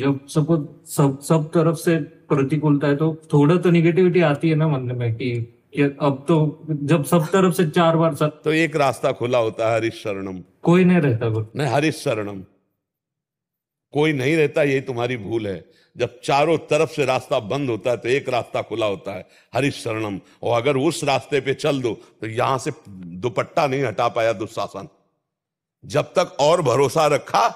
जब सपोज सब सब तरफ से प्रतिकूलता है तो थोड़ा तो निगेटिविटी आती है ना मन में कि अब तो जब सब तरफ से चार बार सब तो एक रास्ता खुला होता है हरीश शरणम कोई नहीं रहता नहीं हरीश शरणम कोई नहीं रहता ये तुम्हारी भूल है जब चारों तरफ से रास्ता बंद होता है तो एक रास्ता खुला होता है हरिशरणम शरणम और अगर उस रास्ते पे चल दो तो यहां से दुपट्टा नहीं हटा पाया दुशासन जब तक और भरोसा रखा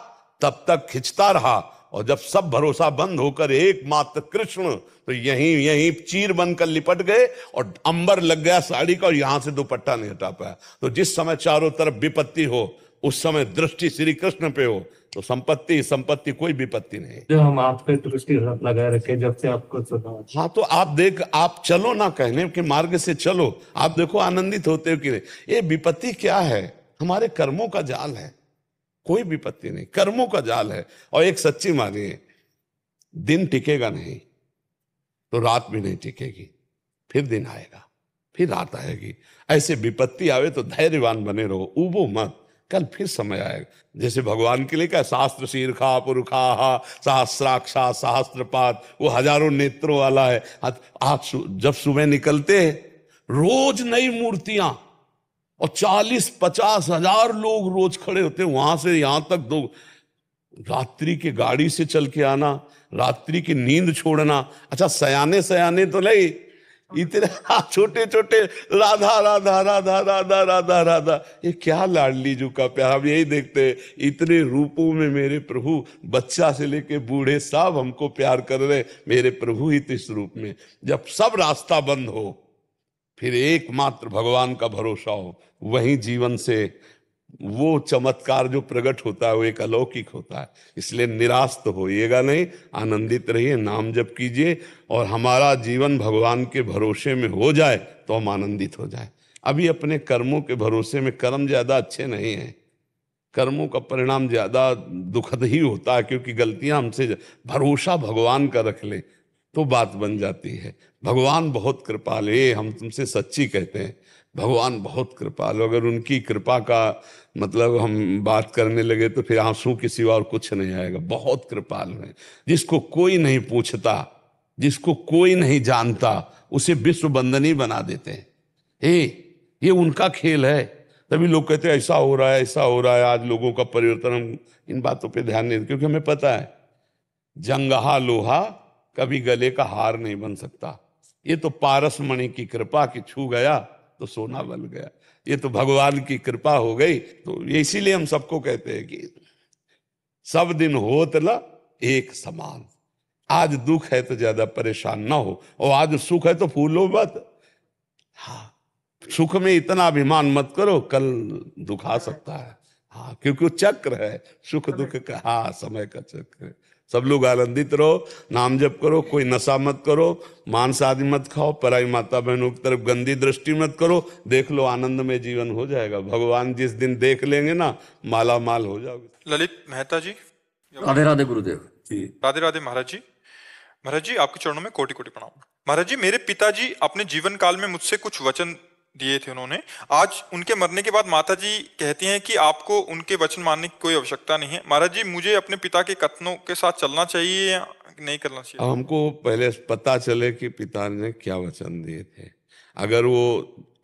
तब तक खिंचता रहा और जब सब भरोसा बंद होकर एकमात्र कृष्ण तो यही यही चीर बनकर लिपट गए और अंबर लग गया साड़ी का और यहां से दुपट्टा नहीं हटा पाया तो जिस समय चारों तरफ विपत्ति हो उस समय दृष्टि श्री कृष्ण पे हो तो संपत्ति संपत्ति कोई विपत्ति नहीं जो हम आप पे दृष्टि लगाए रखे जब से आपको सुना हाँ तो आप देख आप चलो ना कहने के मार्ग से चलो आप देखो आनंदित होते हो कि नहीं ये विपत्ति क्या है हमारे कर्मों का जाल है कोई विपत्ति नहीं कर्मों का जाल है और एक सच्ची मानिए दिन टिकेगा नहीं तो रात भी नहीं टिकेगी फिर दिन आएगा फिर रात आएगी ऐसे विपत्ति आवे तो धैर्यवान बने रहो उबो मत कल फिर समय आएगा जैसे भगवान के लिए क्या शास्त्र शीर्खा पुरखा सहस्राक्षा सहस्त्रपात वो हजारों नेत्रों वाला है आप जब सुबह निकलते हैं रोज नई मूर्तियां और चालीस पचास हजार लोग रोज खड़े होते वहां से यहां तक दो रात्रि के गाड़ी से चल के आना रात्रि की नींद छोड़ना अच्छा सयाने सयाने तो नहीं इतने छोटे छोटे राधा राधा राधा राधा राधा राधा ये क्या लाडली जू का प्यार हम यही देखते हैं इतने रूपों में मेरे प्रभु बच्चा से लेके बूढ़े सब हमको प्यार कर रहे मेरे प्रभु ही तो इस रूप में जब सब रास्ता बंद हो फिर एकमात्र भगवान का भरोसा हो वही जीवन से वो चमत्कार जो प्रकट होता है वो एक अलौकिक होता है इसलिए निराश तो होइएगा नहीं आनंदित रहिए नाम जप कीजिए और हमारा जीवन भगवान के भरोसे में हो जाए तो हम आनंदित हो जाए अभी अपने कर्मों के भरोसे में कर्म ज़्यादा अच्छे नहीं हैं कर्मों का परिणाम ज़्यादा दुखद ही होता है क्योंकि गलतियां हमसे भरोसा भगवान का रख ले तो बात बन जाती है भगवान बहुत कृपाले हम तुमसे सच्ची कहते हैं भगवान बहुत कृपाल अगर उनकी कृपा का मतलब हम बात करने लगे तो फिर आंसू के सिवा और कुछ नहीं आएगा बहुत कृपाल है जिसको कोई नहीं पूछता जिसको कोई नहीं जानता उसे विश्व बंदनी बना देते हैं हे ये उनका खेल है तभी लोग कहते हैं ऐसा हो रहा है ऐसा हो रहा है आज लोगों का परिवर्तन हम इन बातों पे ध्यान नहीं क्योंकि हमें पता है जंगहा लोहा कभी गले का हार नहीं बन सकता ये तो पारस मणि की कृपा की छू गया तो सोना बन गया ये तो भगवान की कृपा हो गई तो ये इसीलिए हम सबको कहते हैं कि सब दिन हो तला एक समान आज दुख है तो ज्यादा परेशान ना हो और आज सुख है तो फूलो मत हाँ सुख में इतना अभिमान मत करो कल दुखा सकता है हाँ क्योंकि वो चक्र है सुख दुख का हाँ समय का चक्र है सब लोग आनंदित रहो नाम जप करो कोई नशा मत करो मांस आदि मत खाओ पराई माता बहनों की तरफ गंदी दृष्टि मत करो देख लो आनंद में जीवन हो जाएगा भगवान जिस दिन देख लेंगे ना माला माल हो जाओगे ललित मेहता जी राधे राधे गुरुदेव जी राधे राधे महाराज जी महाराज जी आपके चरणों में कोटि कोटि प्रणाम महाराज जी मेरे पिताजी अपने जीवन काल में मुझसे कुछ वचन दिए थे उन्होंने आज उनके मरने के बाद माता जी कहती हैं कि आपको उनके वचन मानने की कोई आवश्यकता नहीं है महाराज जी मुझे अपने पिता के कथनों के साथ चलना चाहिए या नहीं करना चाहिए हमको पहले पता चले कि पिता ने क्या वचन दिए थे अगर वो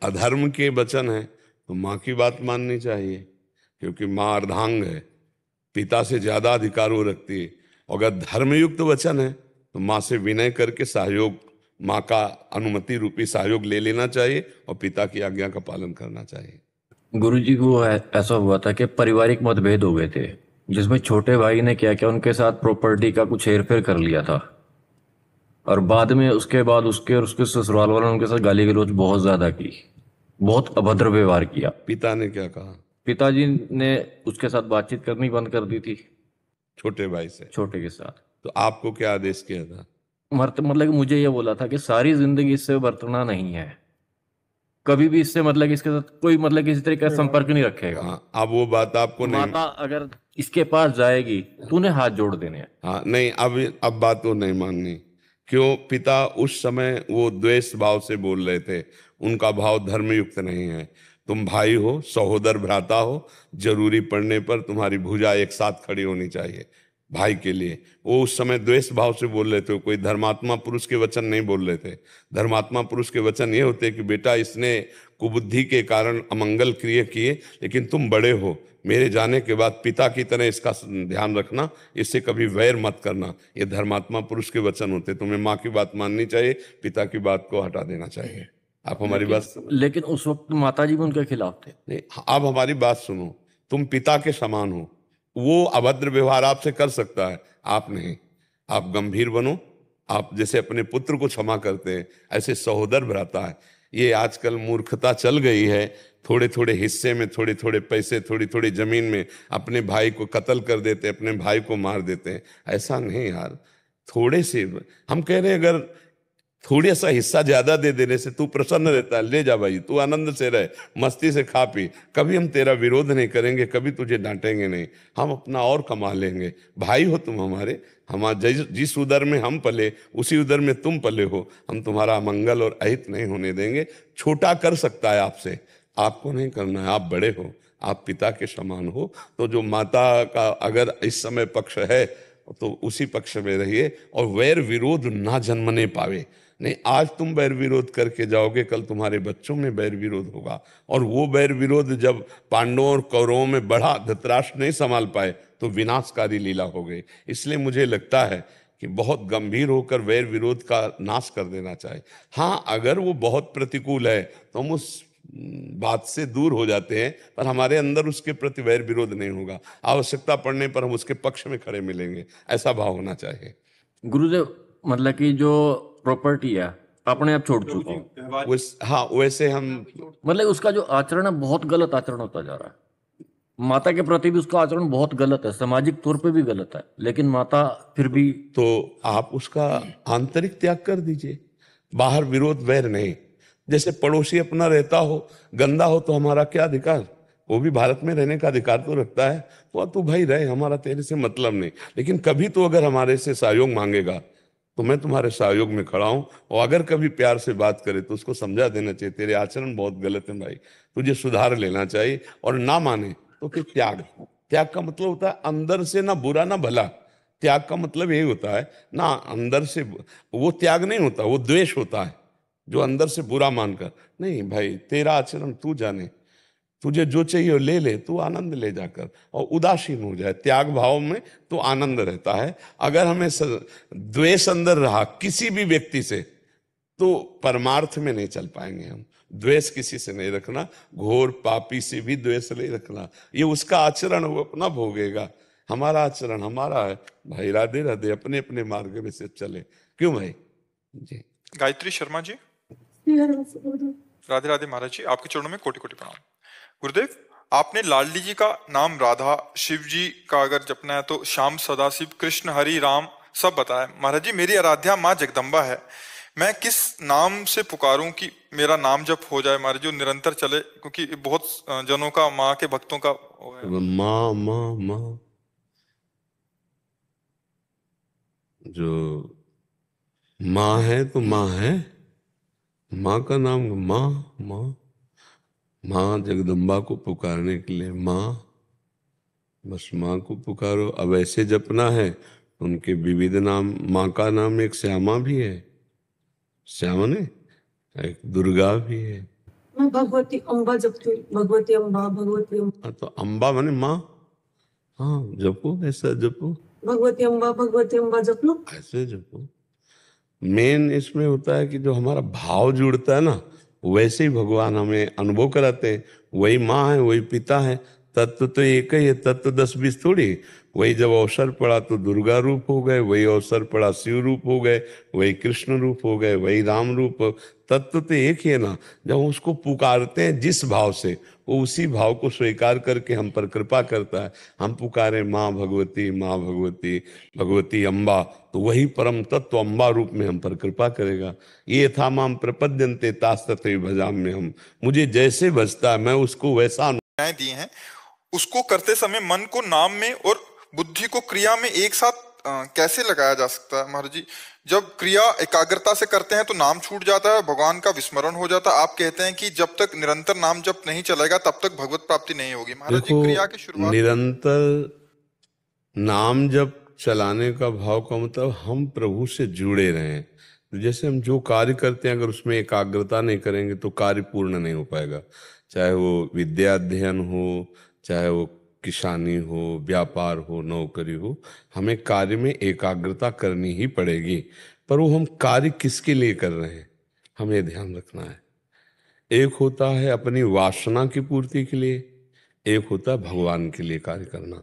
अधर्म के वचन है तो माँ की बात माननी चाहिए क्योंकि माँ अर्धांग है पिता से ज़्यादा अधिकार वो रखती है अगर धर्मयुक्त वचन है तो माँ से विनय करके सहयोग माँ का अनुमति रूपी सहयोग ले लेना चाहिए और पिता की आज्ञा का पालन करना चाहिए गुरु जी को ऐसा हुआ था कि पारिवारिक मतभेद हो गए थे जिसमें छोटे भाई ने क्या क्या उनके साथ प्रॉपर्टी का कुछ हेर फेर कर लिया था और बाद में उसके बाद उसके और उसके ससुराल वालों ने उनके साथ गाली गलोच बहुत ज्यादा की बहुत अभद्र व्यवहार किया पिता ने क्या कहा पिताजी ने उसके साथ बातचीत करनी बंद कर दी थी छोटे भाई से छोटे के साथ तो आपको क्या आदेश किया था मतलब कि मुझे ये बोला था कि सारी जिंदगी इससे बरतना नहीं है कभी भी इससे मतलब इसके साथ कोई मतलब किसी तरीके का संपर्क नहीं रखेगा हाँ, अब वो बात आपको नहीं माता अगर इसके पास जाएगी तूने हाथ जोड़ देने हाँ नहीं अब अब बात वो तो नहीं माननी क्यों पिता उस समय वो द्वेष भाव से बोल रहे थे उनका भाव धर्मयुक्त नहीं है तुम भाई हो सहोदर भ्राता हो जरूरी पड़ने पर तुम्हारी भुजा एक साथ खड़ी होनी चाहिए भाई के लिए वो उस समय द्वेष भाव से बोल रहे थे कोई धर्मात्मा पुरुष के वचन नहीं बोल रहे थे धर्मात्मा पुरुष के वचन ये होते कि बेटा इसने कुबुद्धि के कारण अमंगल क्रिय किए लेकिन तुम बड़े हो मेरे जाने के बाद पिता की तरह इसका ध्यान रखना इससे कभी वैर मत करना ये धर्मात्मा पुरुष के वचन होते तुम्हें माँ की बात माननी चाहिए पिता की बात को हटा देना चाहिए आप हमारी बात सुनो लेकिन उस वक्त माता जी भी उनके खिलाफ थे अब हमारी बात सुनो तुम पिता के समान हो वो अभद्र व्यवहार आपसे कर सकता है आप नहीं आप गंभीर बनो आप जैसे अपने पुत्र को क्षमा करते हैं ऐसे सहोदर भराता है ये आजकल मूर्खता चल गई है थोड़े थोड़े हिस्से में थोड़े थोड़े पैसे थोड़ी थोड़ी जमीन में अपने भाई को कत्ल कर देते अपने भाई को मार देते हैं ऐसा नहीं यार थोड़े से हम कह रहे हैं अगर थोड़ा सा हिस्सा ज्यादा दे देने से तू प्रसन्न रहता है ले जा भाई तू आनंद से रहे मस्ती से खा पी कभी हम तेरा विरोध नहीं करेंगे कभी तुझे डांटेंगे नहीं हम अपना और कमा लेंगे भाई हो तुम हमारे हमारा जिस उधर में हम पले उसी उधर में तुम पले हो हम तुम्हारा मंगल और अहित नहीं होने देंगे छोटा कर सकता है आपसे आपको नहीं करना है आप बड़े हो आप पिता के समान हो तो जो माता का अगर इस समय पक्ष है तो उसी पक्ष में रहिए और वैर विरोध ना जन्मने पावे नहीं आज तुम बैर विरोध करके जाओगे कल तुम्हारे बच्चों में बैर विरोध होगा और वो बैर विरोध जब पांडवों और कौरवों में बढ़ा धतराष्ट्र नहीं संभाल पाए तो विनाशकारी लीला हो गई इसलिए मुझे लगता है कि बहुत गंभीर होकर वैर विरोध का नाश कर देना चाहिए हाँ अगर वो बहुत प्रतिकूल है तो हम उस बात से दूर हो जाते हैं पर हमारे अंदर उसके प्रति वैर विरोध नहीं होगा आवश्यकता पड़ने पर हम उसके पक्ष में खड़े मिलेंगे ऐसा भाव होना चाहिए गुरुदेव मतलब कि जो प्रॉपर्टी है अपने आप छोड़ चुका हूँ हाँ वैसे हम मतलब उसका जो आचरण है बहुत गलत आचरण होता जा रहा है माता के प्रति भी उसका आचरण बहुत गलत है सामाजिक तौर पे भी गलत है लेकिन माता फिर भी तो आप उसका आंतरिक त्याग कर दीजिए बाहर विरोध वैर नहीं जैसे पड़ोसी अपना रहता हो गंदा हो तो हमारा क्या अधिकार वो भी भारत में रहने का अधिकार तो रखता है वो तो भाई रहे हमारा तेरे से मतलब नहीं लेकिन कभी तो अगर हमारे से सहयोग मांगेगा तो मैं तुम्हारे सहयोग में खड़ा हूं और अगर कभी प्यार से बात करे तो उसको समझा देना चाहिए तेरे आचरण बहुत गलत है भाई तुझे सुधार लेना चाहिए और ना माने तो फिर त्याग त्याग का मतलब होता है अंदर से ना बुरा ना भला त्याग का मतलब यही होता है ना अंदर से वो त्याग नहीं होता वो द्वेष होता है जो अंदर से बुरा मानकर नहीं भाई तेरा आचरण तू जाने तुझे जो चाहिए ले ले तू आनंद ले जाकर और उदासीन हो जाए त्याग भाव में तो आनंद रहता है अगर हमें द्वेष अंदर रहा किसी भी व्यक्ति से तो परमार्थ में नहीं चल पाएंगे हम द्वेष किसी से नहीं रखना घोर पापी से भी द्वेष नहीं रखना ये उसका आचरण वो अपना भोगेगा हमारा आचरण हमारा है भाई राधे राधे अपने अपने मार्ग में से चले क्यों भाई जी गायत्री शर्मा जी राधे राधे महाराज जी आपके चरणों में कोटि कोटि प्रणाम गुरुदेव आपने लाडली जी का नाम राधा शिव जी का अगर जपना है तो श्याम सदाशिव कृष्ण हरि राम सब बताया महाराज जी मेरी आराध्या माँ जगदम्बा है मैं किस नाम से पुकारूं कि मेरा नाम जब हो जाए महाराज जी निरंतर चले क्योंकि बहुत जनों का माँ के भक्तों का माँ माँ माँ जो माँ है तो माँ है माँ का नाम माँ माँ माँ जगदम्बा को पुकारने के लिए माँ बस माँ को पुकारो अब ऐसे जपना है उनके विविध नाम माँ का नाम एक श्यामा भी है श्यामा ने एक दुर्गा भी है मैं भगवती अम्बा जपती भगवती अम्बा भगवती अम्बा हाँ, तो अम्बा माने माँ हाँ जपो ऐसा जपो भगवती अम्बा भगवती अम्बा जप लो ऐसे जपो मेन इसमें होता है कि जो हमारा भाव जुड़ता है ना वैसे ही भगवान हमें अनुभव कराते हैं वही माँ है वही पिता है तत्व तो एक ही है तत्व दस बीस थोड़ी वही जब अवसर पड़ा तो दुर्गा रूप हो गए वही अवसर पड़ा शिव रूप हो गए वही कृष्ण रूप हो गए वही राम रूप तत्व तो एक ही है ना जब उसको पुकारते हैं जिस भाव से वो उसी भाव को स्वीकार करके हम पर कृपा करता है हम पुकारें माँ भगवती माँ भगवती भगवती अम्बा तो वही परम तत्व अम्बा रूप में हम पर कृपा करेगा ये था माम प्रपद्यंते तास्त भजाम में हम मुझे जैसे भजता है मैं उसको वैसा दिए हैं उसको करते समय मन को नाम में और बुद्धि को क्रिया में एक साथ कैसे लगाया जा सकता है महाराज जी जब क्रिया एकाग्रता से करते हैं तो नाम छूट जाता है भगवान का विस्मरण हो जाता है आप कहते हैं कि जब तक निरंतर नाम जब नहीं चलेगा तब तक भगवत प्राप्ति नहीं होगी महाराज जी क्रिया की शुरुआत निरंतर नाम जब चलाने का भाव का मतलब हम प्रभु से जुड़े रहे तो जैसे हम जो कार्य करते हैं अगर उसमें एकाग्रता नहीं करेंगे तो कार्य पूर्ण नहीं हो पाएगा चाहे वो विद्या अध्ययन हो चाहे वो किसानी हो व्यापार हो नौकरी हो हमें कार्य में एकाग्रता करनी ही पड़ेगी पर वो हम कार्य किसके लिए कर रहे हैं हमें ध्यान रखना है एक होता है अपनी वासना की पूर्ति के लिए एक होता है भगवान के लिए कार्य करना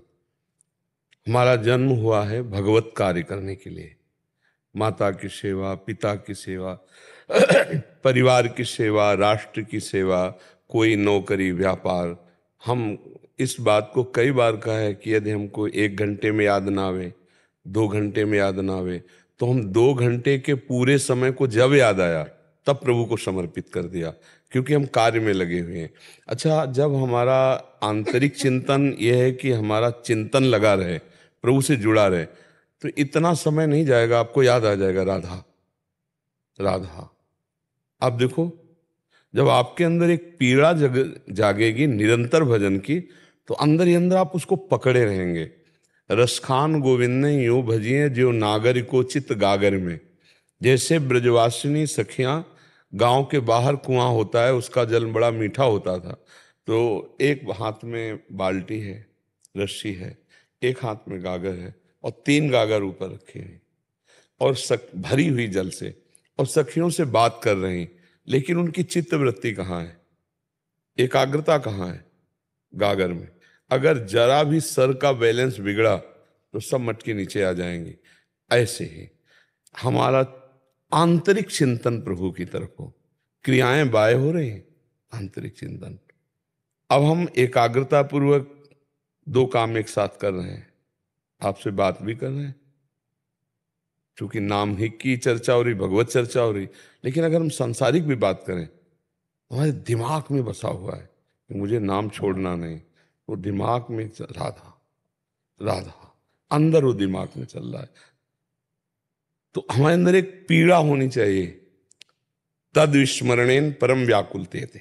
हमारा जन्म हुआ है भगवत कार्य करने के लिए माता की सेवा पिता की सेवा परिवार की सेवा राष्ट्र की सेवा कोई नौकरी व्यापार हम इस बात को कई बार कहा है कि यदि हमको एक घंटे में याद ना आवे दो घंटे में याद ना आवे तो हम दो घंटे के पूरे समय को जब याद आया तब प्रभु को समर्पित कर दिया क्योंकि हम कार्य में लगे हुए हैं अच्छा जब हमारा आंतरिक चिंतन यह है कि हमारा चिंतन लगा रहे प्रभु से जुड़ा रहे तो इतना समय नहीं जाएगा आपको याद आ जाएगा राधा राधा आप देखो जब आपके अंदर एक पीड़ा जग जागेगी निरंतर भजन की तो अंदर ही अंदर आप उसको पकड़े रहेंगे रसखान गोविंद ने यो भजिए जो नागरिकोचित गागर में जैसे ब्रजवासिनी सखियां गांव के बाहर कुआं होता है उसका जल बड़ा मीठा होता था तो एक हाथ में बाल्टी है रस्सी है एक हाथ में गागर है और तीन गागर ऊपर रखी हुई और सक भरी हुई जल से और सखियों से बात कर रही लेकिन उनकी चित्तवृत्ति कहाँ है एकाग्रता कहाँ है गागर में अगर जरा भी सर का बैलेंस बिगड़ा तो सब मटके नीचे आ जाएंगे ऐसे ही हमारा आंतरिक चिंतन प्रभु की तरफ हो क्रियाएं बाय हो रही हैं आंतरिक चिंतन अब हम एकाग्रता पूर्वक दो काम एक साथ कर रहे हैं आपसे बात भी कर रहे हैं चूंकि नाम ही की चर्चा हो रही भगवत चर्चा हो रही लेकिन अगर हम संसारिक भी बात करें हमारे दिमाग में बसा हुआ है कि मुझे नाम छोड़ना नहीं वो दिमाग में चल, राधा राधा अंदर वो दिमाग में चल रहा है तो हमारे अंदर एक पीड़ा होनी चाहिए तद विस्मरणेन परम व्याकुलते थे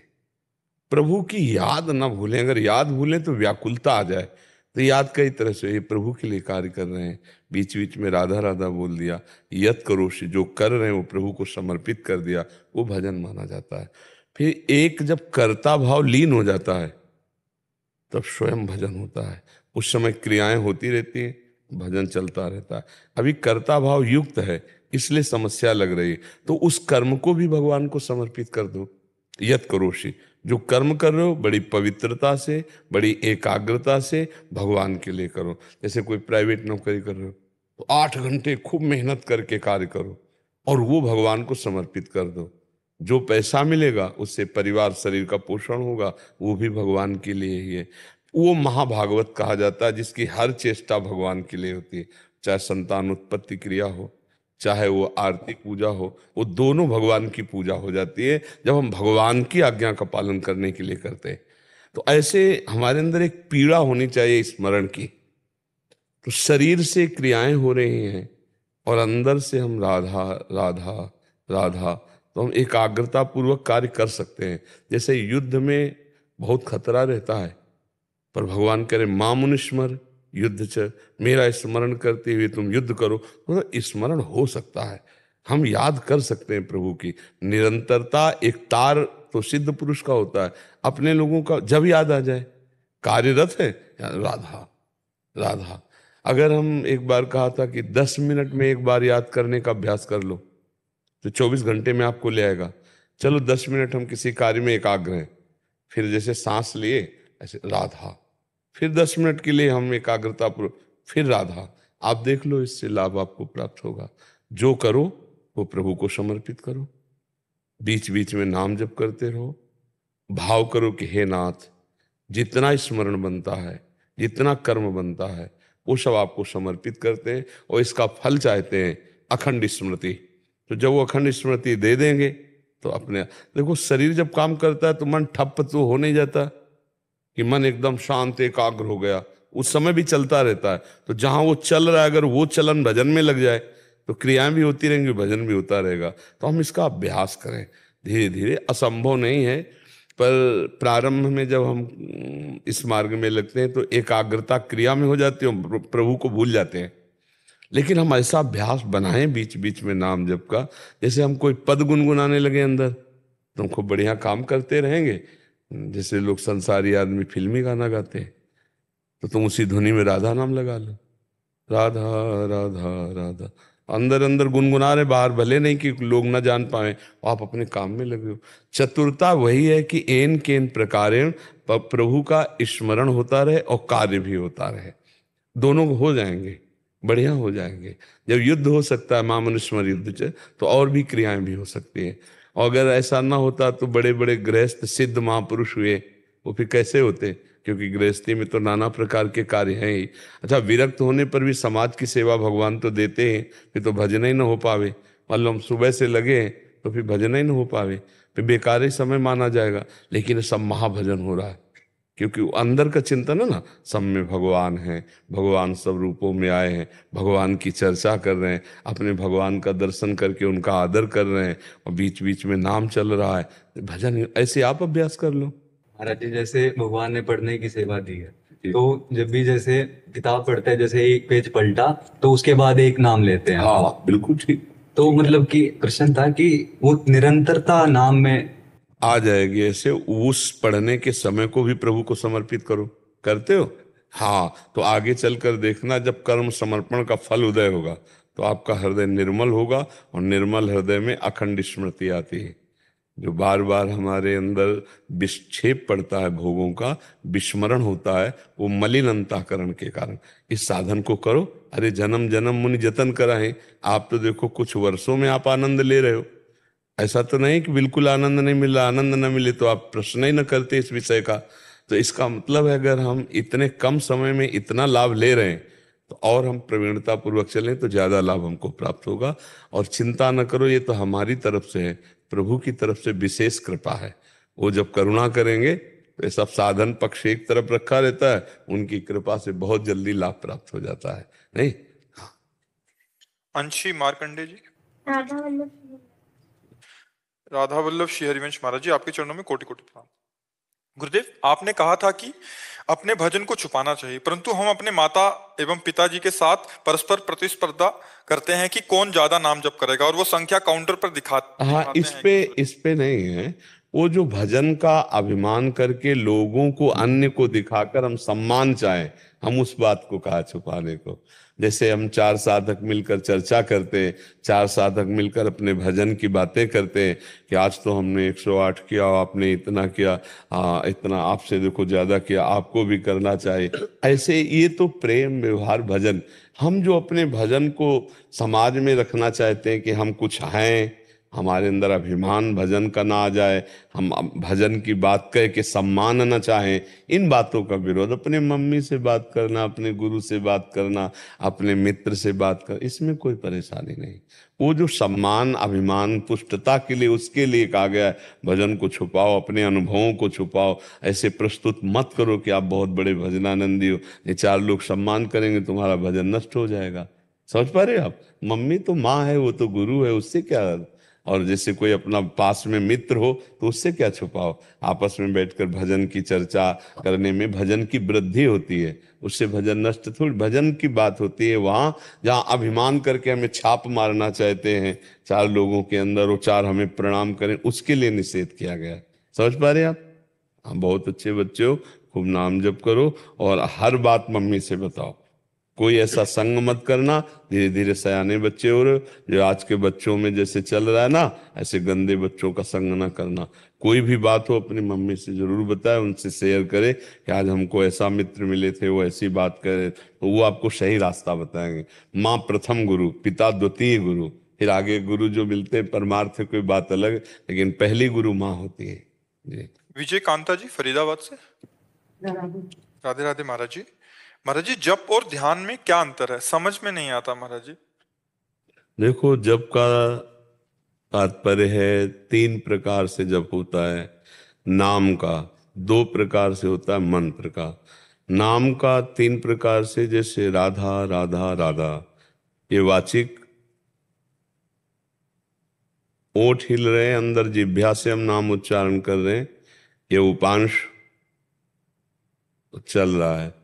प्रभु की याद ना भूलें अगर याद भूलें तो व्याकुलता आ जाए तो याद कई तरह से ये प्रभु के लिए कार्य कर रहे हैं बीच बीच में राधा राधा बोल दिया यत करो से जो कर रहे हैं वो प्रभु को समर्पित कर दिया वो भजन माना जाता है फिर एक जब कर्ता भाव लीन हो जाता है तब स्वयं भजन होता है उस समय क्रियाएं होती रहती हैं भजन चलता रहता है अभी कर्ता भाव युक्त है इसलिए समस्या लग रही है तो उस कर्म को भी भगवान को समर्पित कर दो यत करोशी जो कर्म कर रहे हो बड़ी पवित्रता से बड़ी एकाग्रता से भगवान के लिए करो जैसे कोई प्राइवेट नौकरी कर रहे हो तो आठ घंटे खूब मेहनत करके कार्य करो और वो भगवान को समर्पित कर दो जो पैसा मिलेगा उससे परिवार शरीर का पोषण होगा वो भी भगवान के लिए ही है वो महाभागवत कहा जाता है जिसकी हर चेष्टा भगवान के लिए होती है चाहे संतान उत्पत्ति क्रिया हो चाहे वो आरती पूजा हो वो दोनों भगवान की पूजा हो जाती है जब हम भगवान की आज्ञा का पालन करने के लिए करते हैं तो ऐसे हमारे अंदर एक पीड़ा होनी चाहिए स्मरण की तो शरीर से क्रियाएं हो रही हैं और अंदर से हम राधा राधा राधा तो हम एकाग्रता पूर्वक कार्य कर सकते हैं जैसे युद्ध में बहुत खतरा रहता है पर भगवान रहे मामुन मुनिस्मर युद्ध च मेरा स्मरण करते हुए तुम युद्ध करो तो मतलब स्मरण हो सकता है हम याद कर सकते हैं प्रभु की निरंतरता एक तार तो सिद्ध पुरुष का होता है अपने लोगों का जब याद आ जाए कार्यरत है राधा राधा अगर हम एक बार कहा था कि दस मिनट में एक बार याद करने का अभ्यास कर लो तो 24 घंटे में आपको ले आएगा चलो 10 मिनट हम किसी कार्य में एकाग्र हैं फिर जैसे सांस लिए ऐसे राधा फिर 10 मिनट के लिए हम एकाग्रता पूर्व फिर राधा आप देख लो इससे लाभ आपको प्राप्त होगा जो करो वो प्रभु को समर्पित करो बीच बीच में नाम जप करते रहो भाव करो कि हे नाथ जितना स्मरण बनता है जितना कर्म बनता है वो सब आपको समर्पित करते हैं और इसका फल चाहते हैं अखंड स्मृति तो जब वो अखंड स्मृति दे देंगे तो अपने देखो शरीर जब काम करता है तो मन ठप तो हो नहीं जाता कि मन एकदम शांत एकाग्र हो गया उस समय भी चलता रहता है तो जहाँ वो चल रहा है अगर वो चलन भजन में लग जाए तो क्रियाएं भी होती रहेंगी भजन भी होता रहेगा तो हम इसका अभ्यास करें धीरे धीरे असंभव नहीं है पर प्रारंभ में जब हम इस मार्ग में लगते हैं तो एकाग्रता क्रिया में हो जाती है प्रभु को भूल जाते हैं लेकिन हम ऐसा अभ्यास बनाएं बीच बीच में नाम जप का जैसे हम कोई पद गुनगुनाने लगे अंदर तो खूब बढ़िया काम करते रहेंगे जैसे लोग संसारी आदमी फिल्मी गाना गाते हैं तो तुम उसी ध्वनि में राधा नाम लगा लो राधा राधा राधा अंदर अंदर गुनगुना रहे बाहर भले नहीं कि लोग ना जान पाए आप अपने काम में लगे हो चतुरता वही है कि एन केन प्रकार प्रभु का स्मरण होता रहे और कार्य भी होता रहे दोनों हो जाएंगे बढ़िया हो जाएंगे जब युद्ध हो सकता है महामनुष्मर युद्ध से तो और भी क्रियाएं भी हो सकती है और अगर ऐसा ना होता तो बड़े बड़े गृहस्थ सिद्ध महापुरुष हुए वो फिर कैसे होते क्योंकि गृहस्थी में तो नाना प्रकार के कार्य हैं ही अच्छा विरक्त होने पर भी समाज की सेवा भगवान तो देते हैं फिर तो भजन ही ना हो पावे मान हम सुबह से लगे हैं तो फिर भजन ही ना हो पावे फिर बेकार ही समय माना जाएगा लेकिन सब महाभजन हो रहा है क्योंकि अंदर का चिंतन है ना सब में भगवान है भगवान सब रूपों में आए हैं भगवान की चर्चा कर रहे हैं अपने भगवान का दर्शन करके उनका आदर कर रहे हैं और बीच बीच में नाम चल रहा है भजन ऐसे आप अभ्यास कर लो महाराज जी जैसे भगवान ने पढ़ने की सेवा दी है तो जब भी जैसे किताब पढ़ते हैं जैसे एक पेज पलटा तो उसके बाद एक नाम लेते हैं हाँ बिल्कुल ठीक तो मतलब कि प्रश्न था कि वो निरंतरता नाम में आ जाएगी ऐसे उस पढ़ने के समय को भी प्रभु को समर्पित करो करते हो हाँ तो आगे चलकर देखना जब कर्म समर्पण का फल उदय होगा तो आपका हृदय निर्मल होगा और निर्मल हृदय में अखंड स्मृति आती है जो बार बार हमारे अंदर विक्षेप पड़ता है भोगों का विस्मरण होता है वो मलिन अंताकरण के कारण इस साधन को करो अरे जन्म जन्म मुनि जतन कराएं आप तो देखो कुछ वर्षों में आप आनंद ले रहे हो ऐसा तो नहीं कि बिल्कुल आनंद नहीं मिला आनंद न मिले तो आप प्रश्न ही न करते इस विषय का तो इसका मतलब है अगर हम इतने कम समय में इतना लाभ ले रहे हैं तो और हम प्रवीणता पूर्वक चलें तो ज्यादा लाभ हमको प्राप्त होगा और चिंता न करो ये तो हमारी तरफ से है प्रभु की तरफ से विशेष कृपा है वो जब करुणा करेंगे तो ये सब साधन पक्ष एक तरफ रखा रहता है उनकी कृपा से बहुत जल्दी लाभ प्राप्त हो जाता है नहीं अंशी मार्कंडे जी राधा वल्लभ श्री हरिवंश महाराज जी आपके चरणों में कोटि कोटि प्रणाम गुरुदेव आपने कहा था कि अपने भजन को छुपाना चाहिए परंतु हम अपने माता एवं पिताजी के साथ परस्पर प्रतिस्पर्धा करते हैं कि कौन ज्यादा नाम जप करेगा और वो संख्या काउंटर पर दिखा हाँ इस पे इस पे नहीं है वो जो भजन का अभिमान करके लोगों को अन्य को दिखाकर हम सम्मान चाहें हम उस बात को कहा छुपाने को जैसे हम चार साधक मिलकर चर्चा करते हैं चार साधक मिलकर अपने भजन की बातें करते हैं कि आज तो हमने 108 किया आपने इतना किया आ, इतना आपसे देखो ज़्यादा किया आपको भी करना चाहिए ऐसे ये तो प्रेम व्यवहार भजन हम जो अपने भजन को समाज में रखना चाहते हैं कि हम कुछ हैं हमारे अंदर अभिमान भजन का ना आ जाए हम भजन की बात कह के सम्मान न चाहें इन बातों का विरोध अपने मम्मी से बात करना अपने गुरु से बात करना अपने मित्र से बात कर इसमें कोई परेशानी नहीं वो जो सम्मान अभिमान पुष्टता के लिए उसके लिए कहा गया है भजन को छुपाओ अपने अनुभवों को छुपाओ ऐसे प्रस्तुत मत करो कि आप बहुत बड़े भजनानंदी हो ये चार लोग सम्मान करेंगे तुम्हारा भजन नष्ट हो जाएगा समझ पा रहे हो आप मम्मी तो माँ है वो तो गुरु है उससे क्या और जैसे कोई अपना पास में मित्र हो तो उससे क्या छुपाओ आपस में बैठकर भजन की चर्चा करने में भजन की वृद्धि होती है उससे भजन नष्ट थोड़ी भजन की बात होती है वहाँ जहाँ अभिमान करके हमें छाप मारना चाहते हैं चार लोगों के अंदर वो चार हमें प्रणाम करें उसके लिए निषेध किया गया समझ पा रहे आप हाँ बहुत अच्छे बच्चे हो खूब नाम जप करो और हर बात मम्मी से बताओ कोई ऐसा संग मत करना धीरे धीरे सयाने बच्चे और जो आज के बच्चों में जैसे चल रहा है ना ऐसे गंदे बच्चों का संग ना करना कोई भी बात हो अपनी मम्मी से जरूर बताए उनसे शेयर करें कि आज हमको ऐसा मित्र मिले थे वो ऐसी बात करे तो वो आपको सही रास्ता बताएंगे माँ प्रथम गुरु पिता द्वितीय गुरु फिर आगे गुरु जो मिलते हैं परमार्थ कोई बात अलग लेकिन पहली गुरु माँ होती है जी विजय कांता जी फरीदाबाद से राधे राधे महाराज जी महाराज जी जप और ध्यान में क्या अंतर है समझ में नहीं आता महाराज जी देखो जप का तात्पर्य है तीन प्रकार से जप होता है नाम का दो प्रकार से होता है मंत्र का नाम का तीन प्रकार से जैसे राधा राधा राधा ये वाचिक ओठ हिल रहे हैं अंदर जिभ्या से हम नाम उच्चारण कर रहे हैं ये उपांश चल रहा है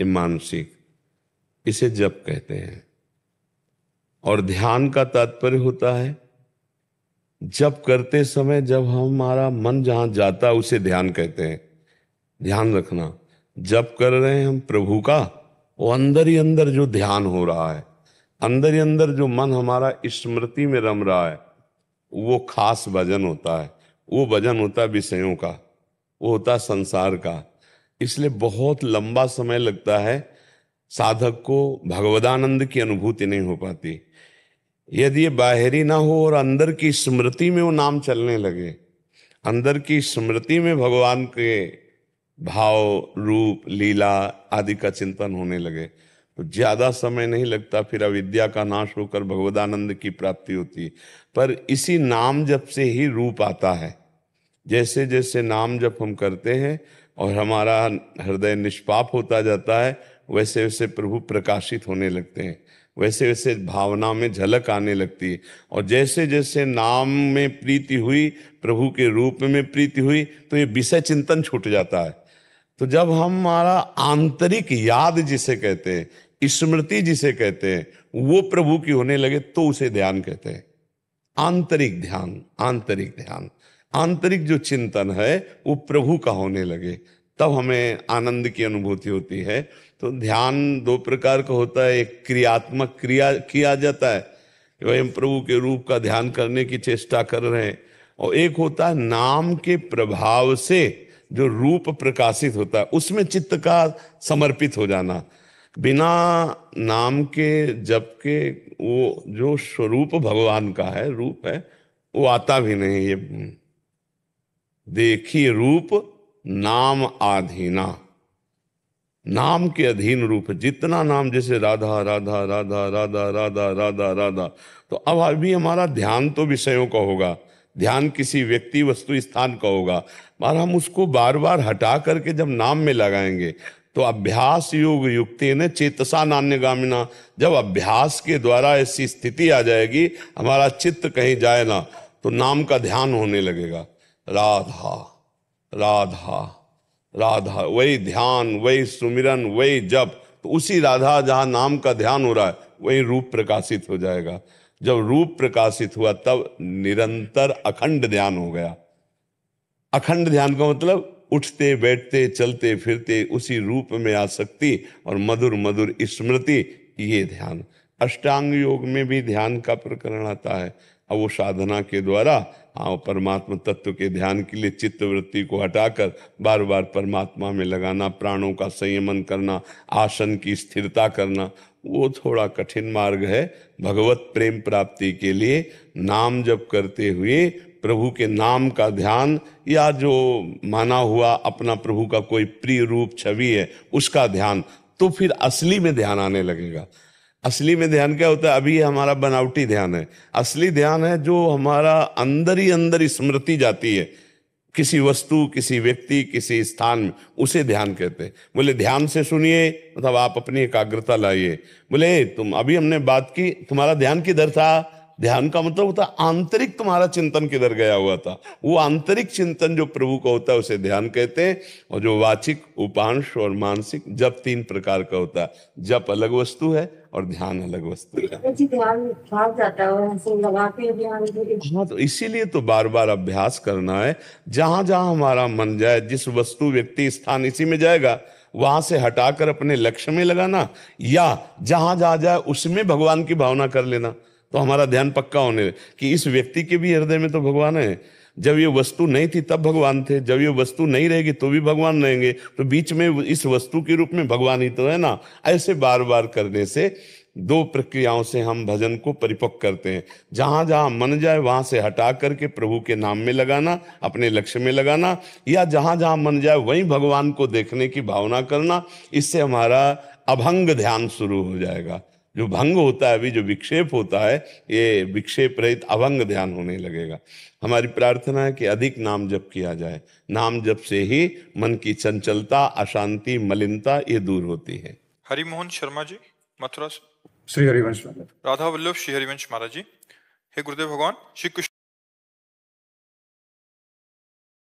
ये मानसिक इसे जप कहते हैं और ध्यान का तात्पर्य होता है जब करते समय जब हमारा मन जहां जाता है उसे ध्यान कहते हैं ध्यान रखना जब कर रहे हैं हम प्रभु का वो अंदर ही अंदर जो ध्यान हो रहा है अंदर ही अंदर जो मन हमारा स्मृति में रम रहा है वो खास भजन होता है वो भजन होता है विषयों का वो होता है संसार का इसलिए बहुत लंबा समय लगता है साधक को भगवदानंद की अनुभूति नहीं हो पाती यदि ये बाहरी ना हो और अंदर की स्मृति में वो नाम चलने लगे अंदर की स्मृति में भगवान के भाव रूप लीला आदि का चिंतन होने लगे तो ज्यादा समय नहीं लगता फिर अविद्या का नाश होकर भगवदानंद की प्राप्ति होती है पर इसी नाम जप से ही रूप आता है जैसे जैसे नाम जप हम करते हैं और हमारा हृदय निष्पाप होता जाता है वैसे वैसे प्रभु प्रकाशित होने लगते हैं वैसे वैसे भावना में झलक आने लगती है और जैसे जैसे नाम में प्रीति हुई प्रभु के रूप में प्रीति हुई तो ये विषय चिंतन छूट जाता है तो जब हमारा आंतरिक याद जिसे कहते हैं स्मृति जिसे कहते हैं वो प्रभु की होने लगे तो उसे ध्यान कहते हैं आंतरिक ध्यान आंतरिक ध्यान आंतरिक जो चिंतन है वो प्रभु का होने लगे तब हमें आनंद की अनुभूति होती है तो ध्यान दो प्रकार का होता है एक क्रियात्मक क्रिया किया जाता है वह प्रभु के रूप का ध्यान करने की चेष्टा कर रहे हैं और एक होता है नाम के प्रभाव से जो रूप प्रकाशित होता है उसमें चित्त का समर्पित हो जाना बिना नाम के जप के वो जो स्वरूप भगवान का है रूप है वो आता भी नहीं ये देखी रूप नाम आधीना नाम के अधीन रूप जितना नाम जैसे राधा राधा राधा राधा राधा राधा राधा तो अब अभी हमारा ध्यान तो विषयों का होगा ध्यान किसी व्यक्ति वस्तु स्थान का होगा पर हम उसको बार बार हटा करके जब नाम में लगाएंगे तो अभ्यास योग युक्ति ने चेतसा नान्य गामिना जब अभ्यास के द्वारा ऐसी स्थिति आ जाएगी हमारा चित्त कहीं जाए ना तो नाम का ध्यान होने लगेगा राधा राधा राधा वही ध्यान वही सुमिरन वही जप तो उसी राधा जहाँ नाम का ध्यान हो रहा है वही रूप प्रकाशित हो जाएगा जब रूप प्रकाशित हुआ तब निरंतर अखंड ध्यान हो गया अखंड ध्यान का मतलब उठते बैठते चलते फिरते उसी रूप में आ सकती और मधुर मधुर स्मृति ये ध्यान अष्टांग योग में भी ध्यान का प्रकरण आता है अब वो साधना के द्वारा हाँ परमात्मा तत्व के ध्यान के लिए चित्त वृत्ति को हटाकर बार बार परमात्मा में लगाना प्राणों का संयमन करना आसन की स्थिरता करना वो थोड़ा कठिन मार्ग है भगवत प्रेम प्राप्ति के लिए नाम जप करते हुए प्रभु के नाम का ध्यान या जो माना हुआ अपना प्रभु का कोई प्रिय रूप छवि है उसका ध्यान तो फिर असली में ध्यान आने लगेगा असली में ध्यान क्या होता है अभी हमारा बनावटी ध्यान है असली ध्यान है जो हमारा अंदर ही अंदर स्मृति जाती है किसी वस्तु किसी व्यक्ति किसी स्थान में उसे ध्यान कहते हैं बोले ध्यान से सुनिए मतलब आप अपनी एकाग्रता लाइए बोले तुम अभी हमने बात की तुम्हारा ध्यान किधर था ध्यान का मतलब होता आंतरिक तुम्हारा चिंतन किधर गया हुआ था वो आंतरिक चिंतन जो प्रभु का होता है उसे ध्यान कहते हैं और जो वाचिक उपांश और मानसिक जब तीन प्रकार का होता है जब अलग वस्तु है और ध्यान अलग वस्तु है हाँ तो इसीलिए तो बार बार अभ्यास करना है जहां जहां हमारा मन जाए जिस वस्तु व्यक्ति स्थान इसी में जाएगा वहां से हटाकर अपने लक्ष्य में लगाना या जहां जहां जाए उसमें भगवान की भावना कर लेना तो हमारा ध्यान पक्का होने कि इस व्यक्ति के भी हृदय में तो भगवान है जब ये वस्तु नहीं थी तब भगवान थे जब ये वस्तु नहीं रहेगी तो भी भगवान रहेंगे तो बीच में इस वस्तु के रूप में भगवान ही तो है ना ऐसे बार बार करने से दो प्रक्रियाओं से हम भजन को परिपक्व करते हैं जहां जहां मन जाए वहां से हटा करके प्रभु के नाम में लगाना अपने लक्ष्य में लगाना या जहां जहां मन जाए वहीं भगवान को देखने की भावना करना इससे हमारा अभंग ध्यान शुरू हो जाएगा जो भंग होता है अभी जो विक्षेप होता है ये विक्षेप रहित अभंग ध्यान होने लगेगा हमारी प्रार्थना है कि अधिक नाम जप किया जाए नाम जप से ही मन की चंचलता अशांति मलिनता ये दूर होती है हरिमोहन शर्मा जी मथुरा श्री हरिवंश राधा वल्लभ श्री हरिवंश महाराज जी हे गुरुदेव भगवान श्री कृष्ण